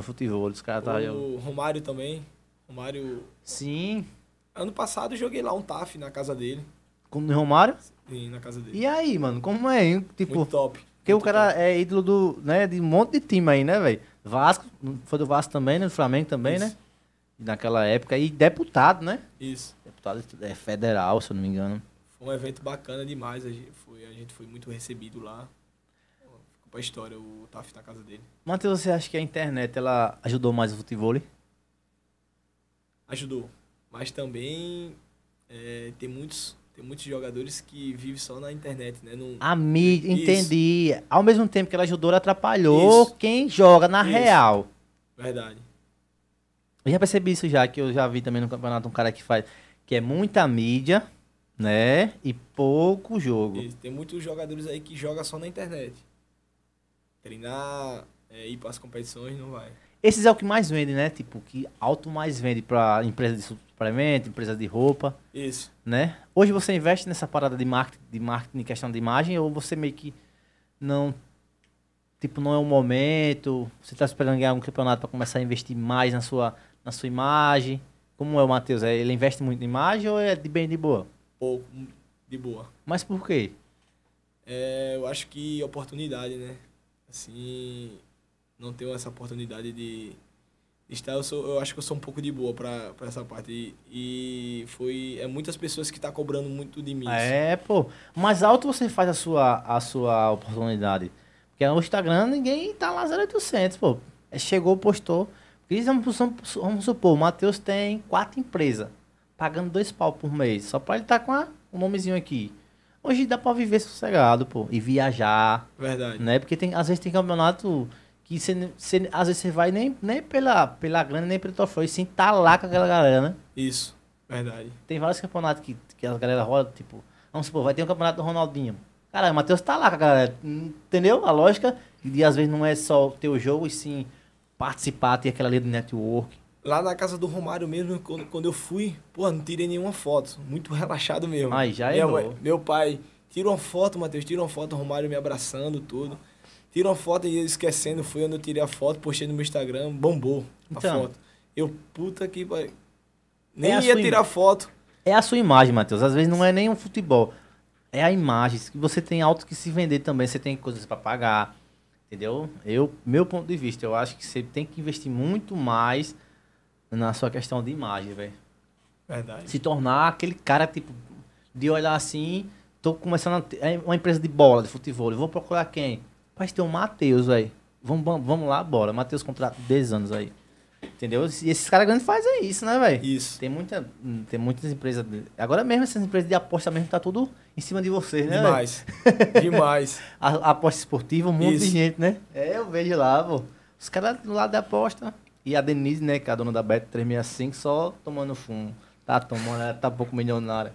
futebol. Os caras tá. O Romário também. Romário. Sim. Ano passado eu joguei lá um TAF na casa dele. Como o Romário? Sim, na casa dele. E aí, mano, como é? Hein? Tipo, Muito top. Porque Muito o cara top. é ídolo do, né, de um monte de time aí, né, velho? Vasco, foi do Vasco também, né? Do Flamengo também, Isso. né? Naquela época. E deputado, né? Isso. Deputado é federal, se eu não me engano. Foi um evento bacana demais. A gente foi, a gente foi muito recebido lá pra história o TAF na casa dele. Matheus, você acha que a internet ela ajudou mais o futebol? Ajudou. Mas também é, tem muitos tem muitos jogadores que vivem só na internet, né? Não... A mídia, entendi. Ao mesmo tempo que ela ajudou, ela atrapalhou isso. quem joga na isso. real. Verdade. Eu já percebi isso já, que eu já vi também no campeonato um cara que faz. Que é muita mídia, né? E pouco jogo. Isso. Tem muitos jogadores aí que jogam só na internet. Treinar, é, ir para as competições, não vai. Esses é o que mais vende, né? Tipo, que alto mais vende para empresa de suplemento, empresa de roupa. Isso. Né? Hoje você investe nessa parada de marketing, de marketing, questão de imagem, ou você meio que não tipo não é o momento, você está esperando ganhar um campeonato para começar a investir mais na sua na sua imagem? Como é o Matheus? É, ele investe muito em imagem ou é de bem de boa? Pouco de boa. Mas por quê? É, eu acho que oportunidade, né? assim, não tenho essa oportunidade de estar. Eu, sou, eu acho que eu sou um pouco de boa para essa parte. E, e, foi. É muitas pessoas que tá cobrando muito de mim. Assim. É, assim. pô. mais alto você faz a sua, a sua oportunidade. Porque no Instagram ninguém tá lá 0800, pô. É, chegou, postou. Vamos, vamos supor, o Matheus tem quatro empresas, pagando dois pau por mês, só para ele estar tá com a, o nomezinho aqui. Hoje dá pra viver sossegado, pô. E viajar. Verdade. Né? Porque tem, às vezes tem campeonato que você, você, às vezes você vai nem, nem pela, pela grana, nem pelo troféu, e sim tá lá com aquela galera, né? Isso. Verdade. Tem vários campeonatos que, que a galera roda, tipo, vamos supor, vai ter um campeonato do Ronaldinho. Cara, o Matheus tá lá com a galera. Entendeu? A lógica de às vezes não é só ter o jogo, e sim participar, ter aquela linha do network. Lá na casa do Romário mesmo, quando, quando eu fui, pô, não tirei nenhuma foto. Muito relaxado mesmo. Ai, já é meu, meu pai, tira uma foto, Matheus, tira uma foto, Romário me abraçando, tudo. Tira uma foto e esquecendo, foi onde eu tirei a foto, postei no meu Instagram, bombou então, a foto. Eu, puta que pai. É nem é ia tirar foto. É a sua imagem, Matheus. Às vezes não é nem um futebol. É a imagem. Você tem alto que se vender também, você tem coisas para pagar. Entendeu? Eu, meu ponto de vista, eu acho que você tem que investir muito mais na sua questão de imagem, velho. Verdade. Se tornar aquele cara, tipo, de olhar assim, tô começando a ter, é uma empresa de bola, de futebol, eu vou procurar quem? Mas tem o Matheus aí. Vamos, vamos, lá, bora. Matheus contrato 10 anos aí. Entendeu? E esses caras grandes fazem isso, né, velho? Isso. Tem, muita, hum, tem muitas empresas. Agora mesmo, essas empresas de aposta mesmo tá tudo em cima de vocês, né? Demais. Véio? Demais. a, a, aposta esportiva, um monte isso. de gente, né? É, eu vejo lá, pô. Os caras do lado da aposta. E a Denise, né, que é a dona da Bet 365, só tomando fumo. Tá tomando, ela tá pouco milionária.